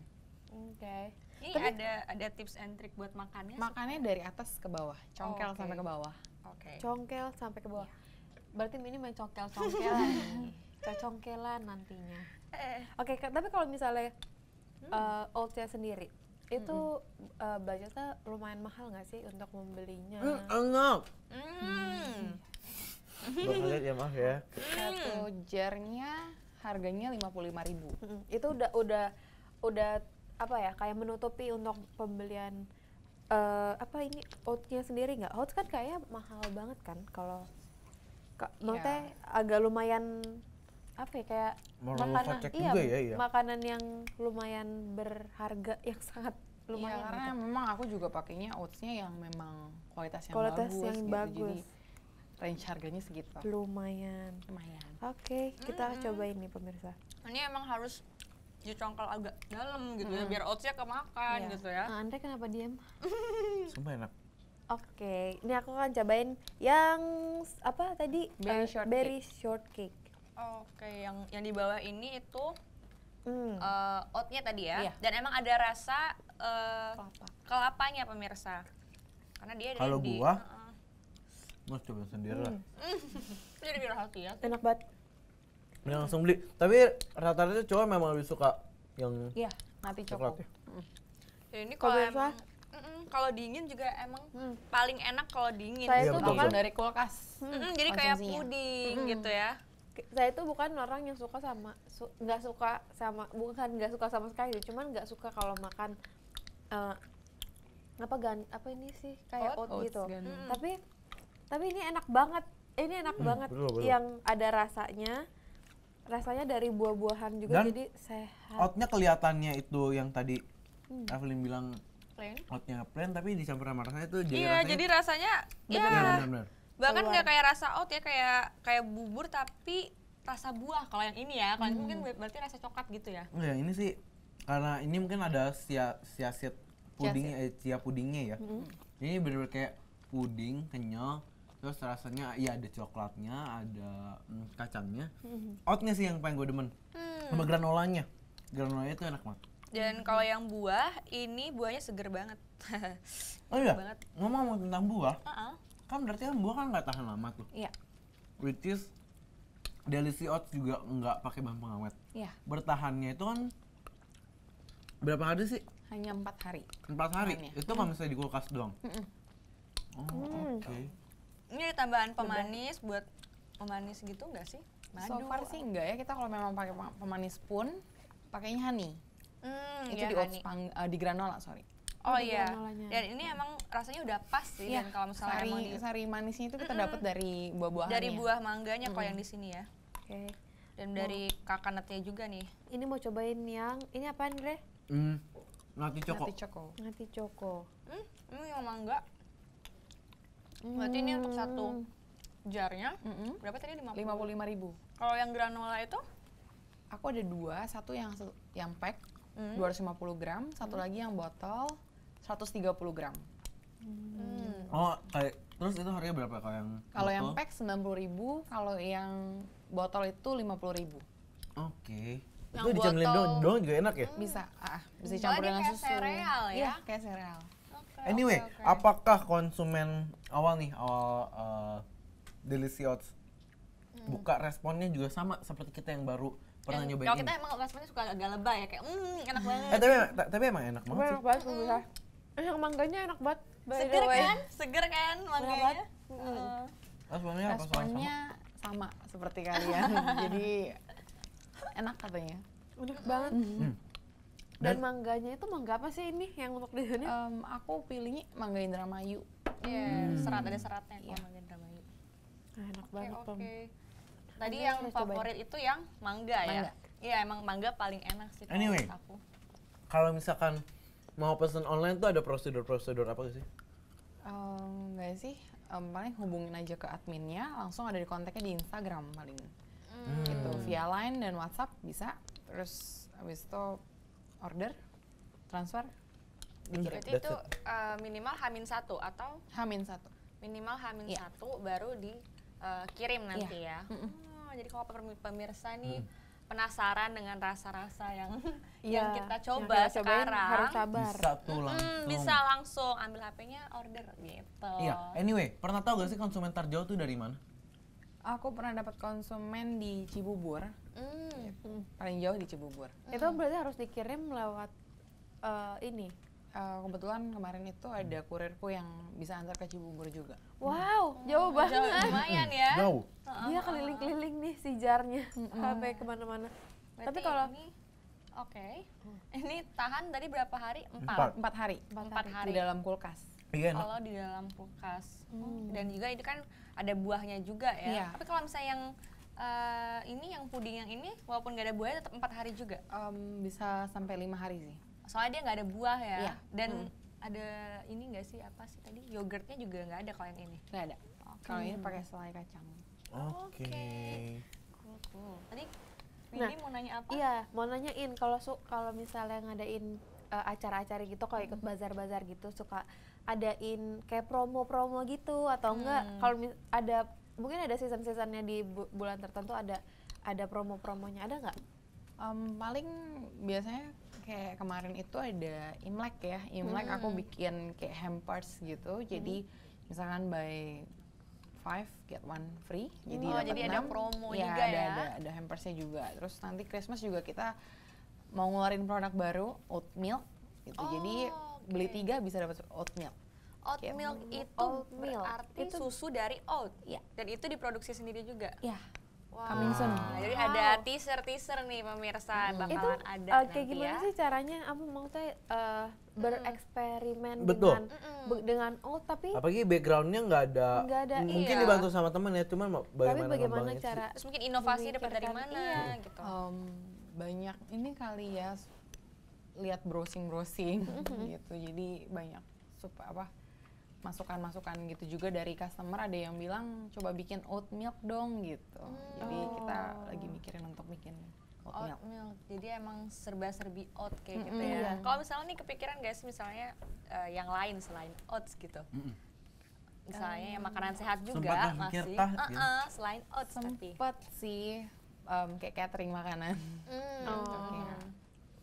Oke. Okay. Ini ada ada tips and trick buat makannya. Makannya sih? dari atas ke bawah, congkel oh, okay. sampai ke bawah. Oke. Okay. Congkel sampai ke bawah. Yeah. Berarti ini main congkel-congkelan. *laughs* congkelan nantinya. Eh. Oke, okay, tapi kalau misalnya hmm. uh, eh, oldnya sendiri itu mm -hmm. uh, budgetnya lumayan mahal nggak sih untuk membelinya? Mm, enggak. Mm. Bahalit hmm. ya mah ya. Satu hmm. jernya harganya lima puluh lima ribu. Mm. Itu udah udah udah apa ya kayak menutupi untuk pembelian uh, apa ini Outnya sendiri nggak? Out kan kayak mahal banget kan kalau maksudnya yeah. agak lumayan apa ya kayak Moral makanan iya, juga ya, iya makanan yang lumayan berharga *laughs* yang sangat iya, lumayan iya, karena gitu. memang aku juga pakainya oatsnya yang memang kualitas yang kualitas bagus, yang gitu. bagus. Jadi, range harganya segitu lumayan lumayan oke okay, kita mm-hmm. coba ini pemirsa ini emang harus dicongkel agak dalam gitu mm-hmm. ya biar oatsnya kemakan iya. gitu ya nah, Andre kenapa diam *laughs* sumpah enak Oke, okay. ini aku akan cobain yang apa tadi? Berry uh, shortcake. Berry shortcake. Oke, okay, yang yang di bawah ini itu hmm. uh, oatnya tadi ya. Iya. Dan emang ada rasa uh, kelapa. kelapanya pemirsa. Karena dia ada Kalau di, gua mau coba sendiri hmm. lah. Jadi biar hati ya. Enak banget. Ini langsung beli. Tapi rata-rata cowok memang lebih suka yang Iya, mati coklat. Hmm. Ya, ini kalau emang Mm kalau dingin juga emang hmm. paling enak kalau dingin. Saya ya, tuh dari kulkas. Mm jadi kayak puding gitu ya saya itu bukan orang yang suka sama nggak su suka sama bukan nggak suka sama sekali cuman nggak suka kalau makan uh, apa gan apa ini sih kayak oat, oat gitu hmm. tapi tapi ini enak banget ini enak hmm, banget betul, betul. yang ada rasanya rasanya dari buah-buahan juga Dan jadi sehat oatnya kelihatannya itu yang tadi hmm. Evelyn bilang plain oatnya plain tapi dicampur sama rasanya itu jadi iya rasanya, jadi rasanya iya, ya benar, benar, benar bahkan nggak kayak rasa oat ya kayak kayak bubur tapi rasa buah kalau yang ini ya kalau hmm. mungkin berarti rasa coklat gitu ya oh, yang ini sih karena ini mungkin ada sia sia set puding eh, sia pudingnya ya hmm. ini bener-bener kayak puding kenyal terus rasanya iya ada coklatnya ada mm, kacangnya hmm. oatnya sih yang paling gue demen hmm. sama granolanya granolanya itu enak banget dan kalau yang buah ini buahnya seger banget oh iya banget. ngomong tentang buah uh -uh kan berarti kan gue kan nggak tahan lama tuh iya which is Delisi Oats juga nggak pakai bahan pengawet iya bertahannya itu kan berapa hari sih hanya empat hari empat hari Tahannya. itu kalau misalnya di kulkas doang mm -mm. oh oke okay. ini tambahan pemanis Udah. buat pemanis gitu nggak sih Madu. So far sih enggak ya kita kalau memang pakai pemanis pun pakainya honey. Mm, itu ya, di oats pang, uh, di granola sorry. Oh iya. Dan ini iya. emang rasanya udah pas sih iya. dan kalau misalnya sari, emang di... sari manisnya itu kita dapat dari buah-buahan. Dari buah mangganya mm. kok yang di sini ya. Oke. Okay. Dan dari kakanatnya juga nih. Ini mau cobain yang ini apa Gre? Hmm. Nati coko. Nati coko. Nati coko. Hmm, ini yang mangga. Hmm. Berarti ini untuk satu jarnya -hmm. berapa tadi? Lima puluh lima ribu. Kalau yang granola itu? Aku ada dua, satu yang yang pack hmm. dua ratus lima puluh gram, satu mm. lagi yang botol 130 gram. Hmm. Oh, kayak terus itu harganya berapa kalau yang Kalau yang pack 90.000, kalau yang botol itu 50.000. Oke. Okay. Yang itu dicampurin doang, doang juga enak ya? Hmm. Bisa, ah, bisa campur dengan susu. Kayak sereal ya? Iya, kayak sereal. Okay, anyway, okay, okay. apakah konsumen awal nih, awal uh, Delicious hmm. buka responnya juga sama seperti kita yang baru pernah nyobain Kalau kita emang responnya suka agak lebay ya, kayak mmm enak eh, banget. Eh tapi, tapi emang enak banget sih. Enak banget, Eh, yang mangganya enak banget. By seger kan? Seger kan mangganya? Uh. Eh. Responnya apa? Responnya sama, seperti kalian. *laughs* Jadi enak katanya. Enak banget. Mm -hmm. Dan, Dan mangganya itu mangga apa sih ini yang untuk di sini? Um, aku pilihnya mangga Indramayu. Iya, yeah, hmm. serat ada seratnya yeah. kalau mangga Indramayu. Nah, enak okay, banget, okay. Tadi Mereka yang favorit itu yang mangga, ya? mangga. ya? Iya, emang mangga paling enak sih anyway, aku. Kalau misalkan mau pesen online tuh ada prosedur-prosedur apa sih? Um, sih, um, paling hubungin aja ke adminnya, langsung ada di kontaknya di Instagram paling. Hmm. Gitu, via line dan WhatsApp bisa. Terus habis itu order, transfer, Berarti itu uh, minimal hamin satu atau? Hamin satu. Minimal hamin yeah. satu baru dikirim eh, uh, iya. nanti yeah. ya. Mm -mm. Oh, jadi kalau pemirsa nih, Mm penasaran dengan rasa-rasa yang ya, *laughs* yang iya, kita coba yang kita sekarang harus sabar. bisa tuh hmm, langsung bisa langsung ambil HP-nya order gitu iya anyway pernah tahu gak sih konsumen terjauh tuh dari mana aku pernah dapat konsumen di Cibubur mm. paling jauh di Cibubur mm. itu hmm. berarti harus dikirim lewat uh, ini uh, kebetulan kemarin itu ada kurirku yang bisa antar ke Cibubur juga. Wow, hmm. jauh banget. Jauh, lumayan ya. Hmm, jauh. Uh Uh, Dia keliling-keliling nih si jarnya uh, sampai kemana-mana. Tapi kalau ini Oke, okay. ini tahan tadi berapa hari? Empat. Empat, Empat hari. Empat, Empat hari. hari. Di dalam kulkas. Iya. Kalau di dalam kulkas. Hmm. Dan juga itu kan ada buahnya juga ya. Iya. Tapi kalau misalnya yang uh, ini yang puding yang ini walaupun gak ada buahnya tetap empat hari juga um, bisa sampai lima hari sih soalnya dia nggak ada buah ya iya. dan hmm. ada ini nggak sih apa sih tadi yogurtnya juga nggak ada kalau yang ini nggak ada okay. kalau ini pakai selai kacang oke okay. cool cool tadi ini nah, mau nanya apa? Iya, mau nanyain kalau su kalau misalnya ngadain uh, acara-acara gitu kalau ikut hmm. bazar-bazar gitu suka adain kayak promo-promo gitu atau enggak hmm. kalau ada mungkin ada season-seasonnya di bu bulan tertentu ada ada promo-promonya ada nggak? Um, paling biasanya kayak kemarin itu ada Imlek ya. Imlek hmm. aku bikin kayak hampers gitu. Hmm. Jadi misalkan by five get one free. Jadi oh, jadi ada promo ya, juga ada, ya. Ada ada hampersnya juga. Terus nanti Christmas juga kita mau ngeluarin produk baru oat milk gitu. Oh, jadi okay. beli tiga bisa dapat oat milk. Oat milk itu oat berarti itu. susu dari oat. Ya. Dan itu diproduksi sendiri juga. Ya. Wow. Coming soon. Wow. Jadi ada teaser-teaser nih pemirsa hmm. bakalan itu, ada uh, kayak gimana ya. sih caranya aku mau teh uh, bereksperimen hmm. Betul. dengan mm. dengan oh tapi apalagi backgroundnya nggak ada, Nggak ada mungkin iya. dibantu sama teman ya cuman bagaimana, tapi bagaimana cara sih? terus mungkin inovasi dapat dari kan mana iya. gitu um, banyak ini kali ya lihat browsing browsing mm-hmm. gitu jadi banyak supaya apa masukan-masukan gitu juga dari customer ada yang bilang coba bikin oat milk dong gitu hmm. jadi oh. kita lagi mikirin untuk bikin oat, oat milk. jadi emang serba-serbi oat kayak mm -hmm. gitu ya yeah. kalau misalnya nih kepikiran guys misalnya uh, yang lain selain oats gitu mm -hmm. misalnya um, makanan sehat juga masih uh -uh, selain oats sempat sih um, kayak catering makanan mm. *laughs* oh.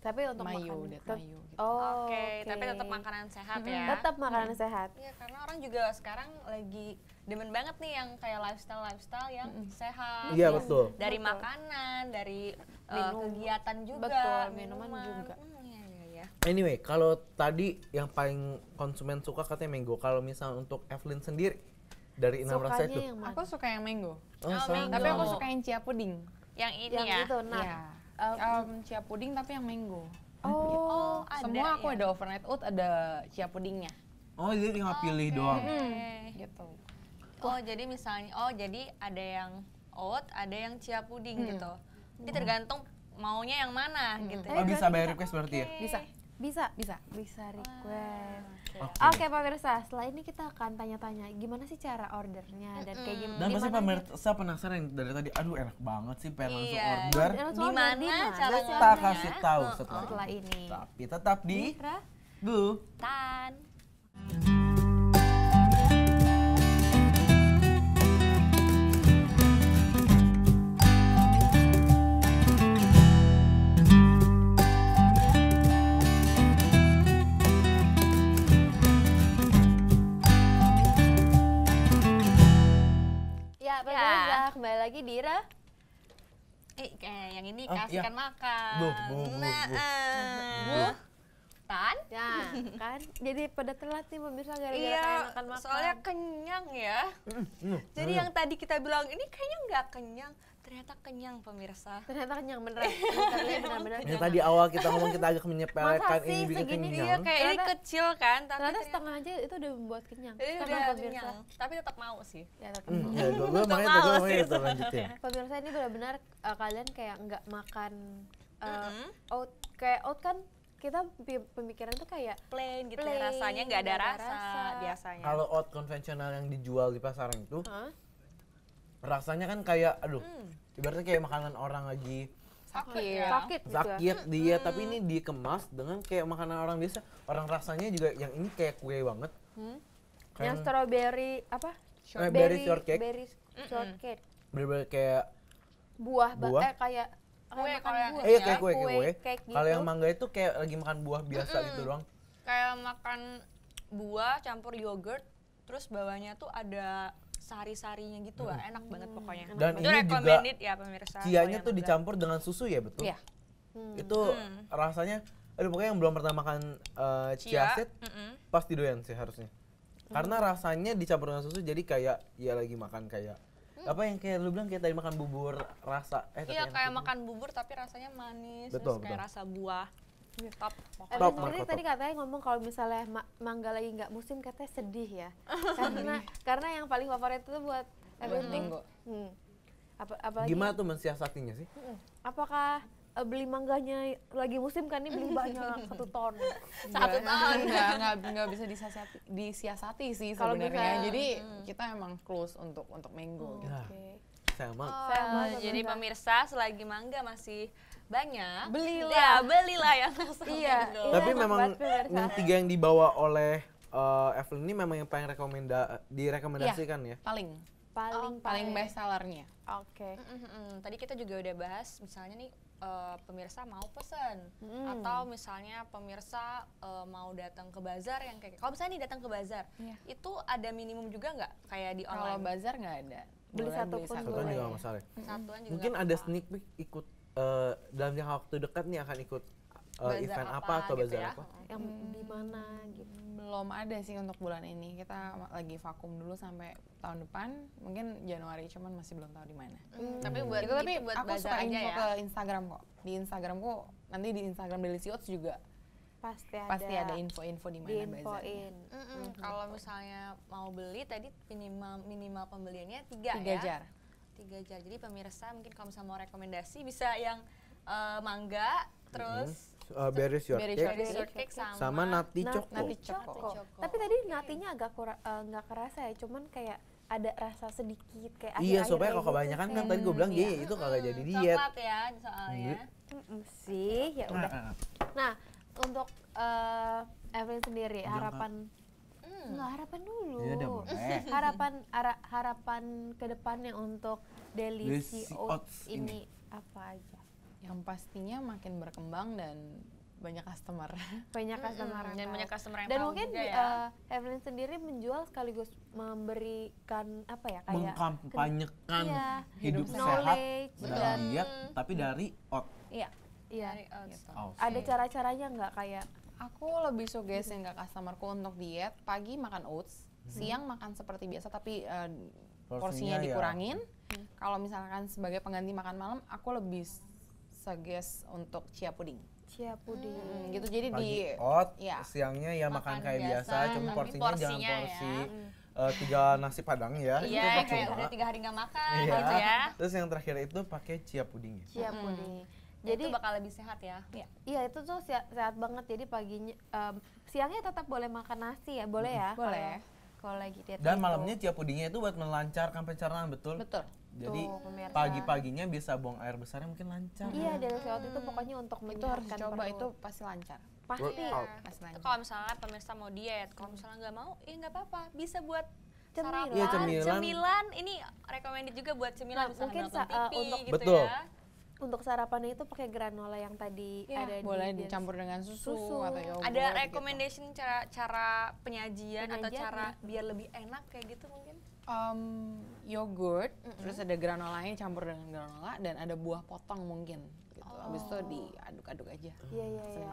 Tapi untuk mayo, makan, Oh, oke. Okay. Tapi tetap makanan sehat hmm. ya. Tetap makanan hmm. sehat. Iya, karena orang juga sekarang lagi demen banget nih yang kayak lifestyle lifestyle yang hmm. sehat. Iya, gitu. betul. Dari betul. makanan, dari uh, kegiatan juga, betul, minuman, juga. Hmm, ya, ya, Anyway, kalau tadi yang paling konsumen suka katanya mango. Kalau misal untuk Evelyn sendiri dari enam rasa itu, aku suka yang mango. Oh, oh mango. Tapi aku suka yang chia puding. Yang ini yang ya. Itu, nah. Ya Um, chia puding tapi yang mango. Oh, gitu. oh ada semua aku ya? ada overnight oat, ada chia pudingnya. Oh, jadi tinggal oh, pilih okay. doang. Hmm, hmm. gitu. Oh, oh, jadi misalnya oh, jadi ada yang oat, ada yang chia puding hmm. gitu. Jadi tergantung maunya yang mana hmm. gitu. Oh, eh, bisa bayar request okay. berarti ya? Bisa. Bisa, bisa. Bisa request. Wow. Oke okay. okay, pemirsa, setelah ini kita akan tanya-tanya gimana sih cara ordernya dan kayak gimana. Dan pasti pemirsa penasaran dari tadi, aduh enak banget sih pengen langsung iya. order. Di Nanti Kita kasih tahu setelah, setelah ini. Tapi tetap di Bu. Tan. Rosa. Iya. Kembali lagi di Ira. Eh, kayak yang ini oh, iya. kasihkan iya. makan. Bu, bu, bu, nah, bu. Eh. bu. Tan? Ya, kan. Jadi pada telat nih pemirsa gara-gara iya, makan-makan. Soalnya kenyang ya. Jadi iya. yang tadi kita bilang ini kayaknya nggak kenyang, ternyata kenyang pemirsa ternyata kenyang beneran benar-benar ya, tadi awal kita ngomong kita agak menyepelekan ini bikin segini iya, kenyang iya, kayak ini kecil kan ternyata setengah aja itu udah membuat kenyang pemirsa tapi tetap mau sih ya tetap hmm, mau ya, mau sih *laughs* pemirsa ini benar-benar uh, kalian kayak nggak makan uh, mm out kayak out kan kita pemikiran tuh kayak plain gitu ya, plain, rasanya nggak ada, ada rasa, rasa biasanya kalau out konvensional yang dijual di pasaran itu huh? rasanya kan kayak aduh hmm. ibaratnya kayak makanan orang lagi sakit ya. sakit, gitu. Ya. Hmm. dia hmm. tapi ini dikemas dengan kayak makanan orang biasa orang rasanya juga yang ini kayak kue banget hmm? yang strawberry apa strawberry eh, shortcake berry shortcake hmm. bener-bener kayak buah, buah. eh kayak kue kayak buah. Eh, kayak kue, kue, kue. kue. Gitu. Kalau yang mangga itu kayak lagi makan buah biasa mm -hmm. gitu doang. Kayak makan buah campur yogurt, terus bawahnya tuh ada sari-sarinya gitu hmm. enak banget pokoknya. Dan itu ini juga ya pemirsa. tuh dicampur dengan susu ya betul. Iya. Hmm. hmm. Itu hmm. rasanya, aduh pokoknya yang belum pernah makan uh, chia, chia seed, mm -mm. pasti doyan sih harusnya. Hmm. Karena rasanya dicampur dengan susu jadi kayak ya lagi makan kayak hmm. apa yang kayak lu bilang kayak tadi makan bubur rasa eh iya kayak gitu. makan bubur tapi rasanya manis betul, terus betul. kayak rasa buah top. Mokok. Top, tadi katanya ngomong kalau misalnya ma mangga lagi nggak musim katanya sedih ya. *laughs* karena karena yang paling favorit itu buat everything. Hmm. Apa, apalagi, Gimana tuh mensiasatinya sih? Hmm. Apakah eh, beli mangganya lagi musim kan ini beli banyak satu ton *laughs* satu ton *laughs* nggak enggak, enggak bisa disiasati disiasati sih sebenarnya jadi hmm. kita emang close untuk untuk mango. Hmm, gitu. Oke. okay. Sama. Oh, sama. Jadi pemirsa selagi mangga masih banyak belilah ya, belilah yang *laughs* iya iya tapi memang yang tiga yang dibawa oleh uh, Evelyn ini memang yang paling rekomenda direkomendasikan iya, ya paling paling oh, paling best sellernya oke okay. Mm, mm -mm. tadi kita juga udah bahas misalnya nih Uh, pemirsa mau pesen hmm. atau misalnya pemirsa uh, mau datang ke bazar yang kayak kalau misalnya nih datang ke bazar yeah. itu ada minimum juga nggak kayak di online kalau bazar nggak ada beli satu pun satu juga masalah ya? juga mungkin ada sneak peek ikut uh, dalam jangka waktu dekat nih akan ikut uh, event apa, apa atau gitu bazar ya. apa? Yang hmm. di mana gitu. Belum ada sih untuk bulan ini. Kita lagi vakum dulu sampai tahun depan. Mungkin Januari cuman masih belum tahu di mana. Hmm. Tapi hmm. buat gitu, tapi buat aku suka info ya? ke Instagram kok. Di Instagramku nanti di Instagram beli Delicious juga pasti ada pasti ada info-info di mana bazarnya. Mm -mm. Kalau misalnya mau beli tadi minimal minimal pembeliannya tiga, tiga ya. jar tiga jar jadi pemirsa mungkin kalau misalnya mau rekomendasi bisa yang uh, mangga mm-hmm. terus mm -hmm. Uh, your your cake sama, sama nati coko. Nati coko. Tapi tadi natinya agak kurang eh, nggak kerasa ya, cuman kayak ada rasa sedikit kayak Iya, supaya kalau gitu kebanyakan kan, kan. tadi gue bilang dia iya, itu kagak jadi diet. Coklat ya soalnya. Mm sih, ya udah. Nah, untuk uh, Evelyn sendiri harapan Hmm. Nggak harapan dulu. Iya *laughs* eh. harapan ara, harapan kedepannya untuk Delisi Oats ini, apa aja? Yang pastinya makin berkembang dan banyak customer *laughs* banyak customer mm -hmm. dan banyak customer yang dan mungkin juga ya. uh, Evelyn sendiri menjual sekaligus memberikan apa ya kayak mengkampanyekan iya, hidup, hidup sehat berdiet diet tapi iya. dari ot iya iya gitu. oh, ada cara-caranya nggak kayak Aku lebih suggestin ke customerku untuk diet pagi makan oats, hmm. siang makan seperti biasa tapi uh, porsinya, porsinya ya. dikurangin. Ya. Kalau misalkan sebagai pengganti makan malam, aku lebih suggest untuk chia puding. Chia puding. Hmm, hmm, gitu jadi pagi di oat, ya. siangnya ya makan, makan kayak biasa, biasa cuma porsinya, porsinya jangan ya. porsi. Ya uh, tiga nasi padang ya. Iya, kayak udah tiga hari nggak makan iya. gitu ya. Terus yang terakhir itu pakai chia puding. Ya. Chia puding jadi itu bakal lebih sehat ya iya itu tuh sehat, banget jadi paginya um, siangnya tetap boleh makan nasi ya boleh ya boleh kalau lagi diet dan gitu. malamnya cia pudingnya itu buat melancarkan pencernaan betul betul jadi pagi-paginya bisa buang air besarnya mungkin lancar iya dari sehat itu pokoknya untuk itu harus coba itu pasti lancar pasti, yeah. pasti kalau misalnya pemirsa mau diet kalau misalnya nggak mau ya nggak apa-apa bisa buat cemilan. Ya, cemilan. cemilan ini recommended juga buat cemilan nah, mungkin sa- uh, untuk gitu betul. ya untuk sarapannya itu pakai granola yang tadi ya, ada boleh di dicampur dengan susu, susu. atau yogurt. Ada gitu. recommendation gitu. cara cara penyajian, penyajian atau cara ya. biar lebih enak kayak gitu mungkin? Um, yogurt, mm -hmm. terus ada granola granolanya campur dengan granola dan ada buah potong mungkin gitu. Oh. Abis itu diaduk-aduk aja. Iya iya iya.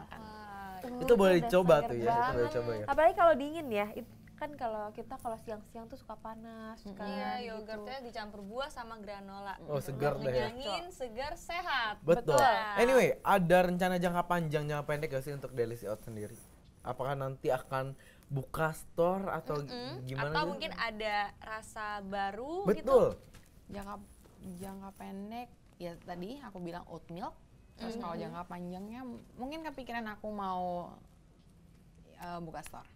Itu boleh dicoba tuh ya, boleh coba ya. Apalagi kalau dingin ya, itu kan kalau kita kalau siang-siang tuh suka panas mm -hmm. kan iya gitu. yogurtnya gitu. dicampur buah sama granola oh segar deh dingin ya. segar sehat betul. betul anyway ada rencana jangka panjang jangka pendek gak sih untuk Delisi Out sendiri apakah nanti akan buka store atau mm -hmm. gimana atau gitu? mungkin ada rasa baru gitu? betul gitu? jangka jangka pendek ya tadi aku bilang oat milk terus mm -hmm. kalau mm-hmm. jangka panjangnya mungkin kepikiran aku mau uh, buka store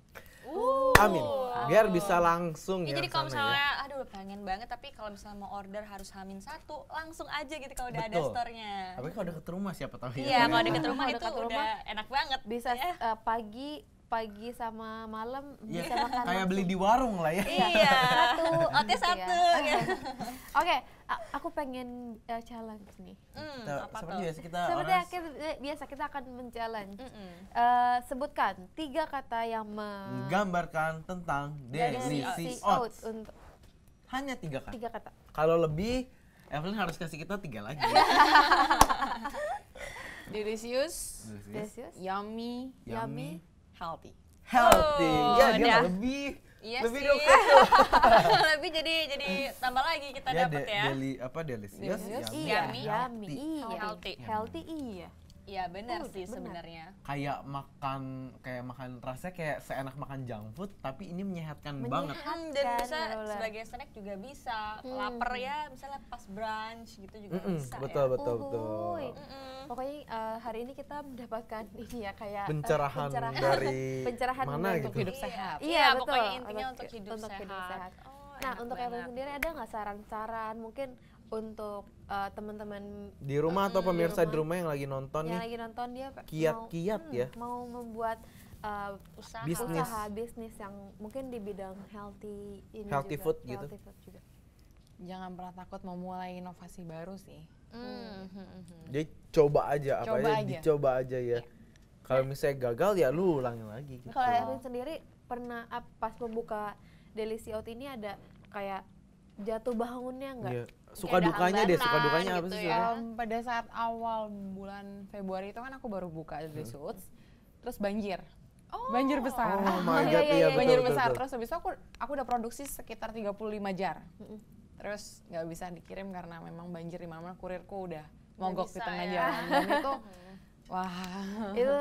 Uh. Amin. Biar bisa langsung ya. ya jadi kalau ya. misalnya ya. aduh pengen banget tapi kalau misalnya mau order harus hamin satu, langsung aja gitu kalau udah Betul. ada store-nya. Tapi kalau deket rumah siapa tahu ya. Iya, kalau ke iya. rumah itu udah enak banget. Bisa ya. uh, pagi pagi sama malam yeah. bisa makan kayak beli di warung lah ya iya, iya. satu oke satu oke okay. aku pengen uh, challenge nih hmm, seperti biasa kita seperti e, biasa kita akan menchallenge mm -mm. uh, sebutkan tiga kata yang menggambarkan tentang delisi out untuk hanya tiga kata kata kalau lebih Evelyn harus kasih kita tiga lagi *laughs* delicious, delicious. delicious. yummy, yummy healthy. Healthy. Oh, ya dia lebih Iya lebih sih. *laughs* *laughs* lebih jadi jadi tambah lagi kita ya, dapat ya. Deli apa delicious? Yummy. Iya. Yummy. Healthy. Healthy iya. Iya benar sih sebenarnya. Kayak makan kayak makan rasanya kayak seenak makan junk food tapi ini menyehatkan, menyehatkan banget. Hmm, dan bisa Lola. sebagai snack juga bisa. Hmm. Laper ya misalnya pas brunch gitu juga mm -mm, bisa ya. betul, ya. Betul Uhuy. betul. Mm Pokoknya uh, hari ini kita mendapatkan *laughs* ini ya kayak eh, pencerahan, uh, pencerahan dari *laughs* pencerahan mana untuk gitu. hidup iya, sehat. Iya, ya, betul. pokoknya intinya untuk, untuk hidup untuk sehat. Hidup sehat. Oh, nah, untuk Evan sendiri ada nggak saran-saran mungkin untuk uh, teman-teman di rumah eh, atau pemirsa di rumah, di rumah yang lagi nonton yang nih lagi nonton dia kiat-kiat hmm, ya mau membuat uh, usaha bisnis. usaha bisnis yang mungkin di bidang healthy ini healthy juga, food gitu healthy food juga. jangan pernah takut memulai inovasi baru sih hmm. hmm. jadi coba aja apa aja, aja dicoba aja ya, ya. kalau misalnya gagal ya lu ulangin lagi gitu. kalau Erin sendiri pernah pas membuka Delisi Out ini ada kayak jatuh bangunnya nggak? Yeah. Suka gak dukanya deh, suka dukanya gitu apa sih? Ya. Um, pada saat awal bulan Februari itu kan aku baru buka The iya. Suits, terus banjir. Oh. Banjir besar. Oh *laughs* my iya, god, iya, iya, iya. Banjir betul, besar. Betul, Terus habis itu aku aku udah produksi sekitar 35 jar. Terus nggak bisa dikirim karena memang banjir di mana kurirku udah mogok di tengah ya. jalan. *laughs* itu wah. Itu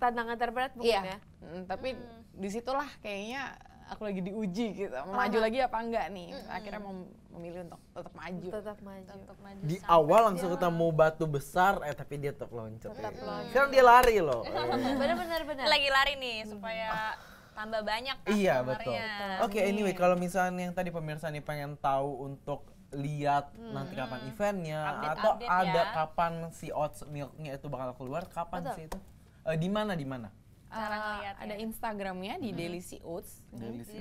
tantangan terberat mungkin iya. ya. Mm, tapi hmm. disitulah kayaknya aku lagi diuji gitu mau maju lagi apa enggak nih mm -hmm. akhirnya mau memilih untuk tetap maju tetap maju tetap maju di Sampai awal langsung ketemu batu besar eh tapi dia tetap loncat tetap ya. loncat sekarang dia lari loh *laughs* benar-benar benar lagi lari nih supaya tambah banyak kan iya betul oke okay, iya. anyway kalau misalnya yang tadi pemirsa nih pengen tahu untuk lihat hmm. nanti kapan eventnya atau update ya. ada ya. kapan si oats milknya itu bakal keluar kapan Betul. sih itu uh, di mana di mana cara eh, ngeliatnya. Ada Instagramnya di hmm. Daily Sea Oats.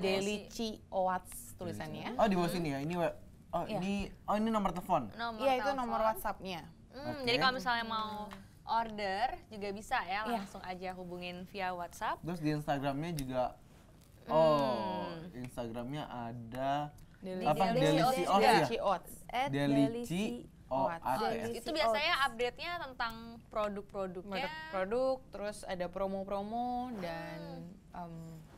Daily Sea Oats tulisannya. Oh di bawah sini ya. Ini oh yeah. ini oh ini nomor telepon. Iya itu nomor WhatsAppnya. Hmm, okay. Jadi kalau misalnya mau order juga bisa ya iya. langsung yeah. aja hubungin via WhatsApp. Terus di Instagramnya juga hmm. oh Instagramnya ada Daily apa Daily Oats. Daily Oats. Ya? Oh, ya? Itu biasanya update-nya tentang produk-produknya. Produk, produk, terus ada promo-promo dan hmm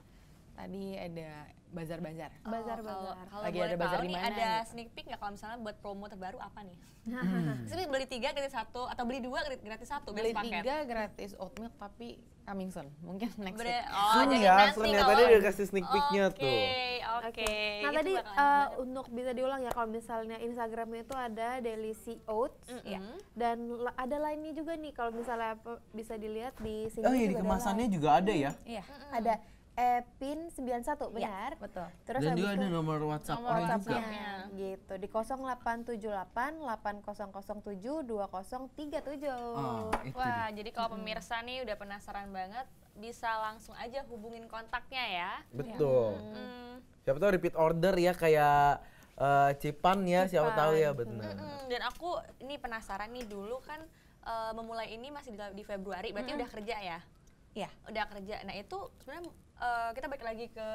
tadi ada bazar-bazar. Oh, bazar-bazar. Kalau lagi ada bazar di mana? Ada gitu. sneak peek nggak kalau misalnya buat promo terbaru apa nih? hmm. Seperti beli tiga gratis satu atau beli dua gratis satu. Beli tiga gratis oat milk tapi coming soon. Mungkin next Bre week. Oh, jadi ya, nanti ya. Tadi udah kasih sneak peeknya okay, tuh. Oke, okay. okay. Nah itu tadi uh, untuk bisa diulang ya kalau misalnya Instagramnya itu ada Delisi Oats mm -hmm. ya. dan ada lainnya juga nih kalau misalnya bisa dilihat di sini. Oh iya di kemasannya juga ada ya? Iya. Mm -hmm. Ada. Epin 91 iya, benar. Ya, betul. Terus Dan juga ada nomor WhatsApp nomor WhatsApp juga. Ya. Gitu di 0878 8007 2037. Oh, Wah, jadi kalau pemirsa nih udah penasaran banget bisa langsung aja hubungin kontaknya ya. Betul. Hmm. Siapa tahu repeat order ya kayak uh, Cipan ya, Cipan. siapa tahu ya benar. Dan aku ini penasaran nih dulu kan uh, memulai ini masih di, Februari, berarti hmm. udah kerja ya? Iya. Udah kerja. Nah, itu sebenarnya uh, kita balik lagi ke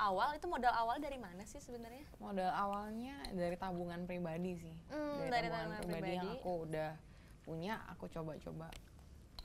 awal itu modal awal dari mana sih sebenarnya? Modal awalnya dari tabungan pribadi sih. hmm, dari, dari tabungan, pribadi, pribadi yang aku udah punya, aku coba-coba.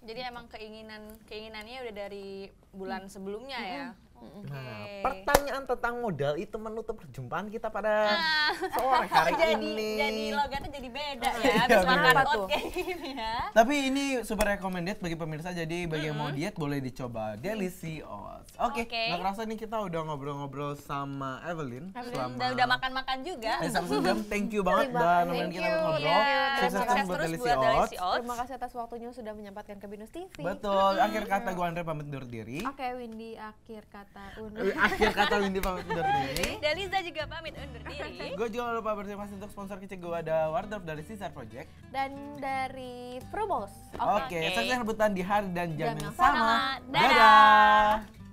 Jadi emang keinginan keinginannya udah dari bulan hmm. sebelumnya ya? hmm. ya. Okay. Nah, pertanyaan tentang modal itu menutup perjumpaan kita pada ah. sore hari *laughs* jadi, ini. Jadi logatnya jadi beda ah, ya, iya, habis iya, makan oatcake ini ya. Tapi ini super recommended bagi pemirsa, jadi bagi mm -hmm. yang mau diet boleh dicoba Delicious. Oke, okay, okay. gak kerasa nih kita udah ngobrol-ngobrol sama Evelyn. Evelyn selama udah, makan-makan juga. Eh, sama jam, thank you *laughs* banget dan nemenin kita ngobrol. Yeah. Sukses terus buat Delicious. Terima kasih atas waktunya sudah menyempatkan ke Binus TV. Betul, akhir kata gue Andre pamit undur diri. Oke, okay, Windy, akhir kata kata undur. diri. Eh, akhir kata Windy pamit undur diri. *laughs* Dan Liza juga pamit undur diri. gue juga lupa berterima kasih untuk sponsor kece gue ada Wardrobe dari Sisar Project. Dan dari Frobos. Oke, okay. okay. okay. saksikan rebutan di hari dan jam, jam yang sama. sama. Dadah! Dadah.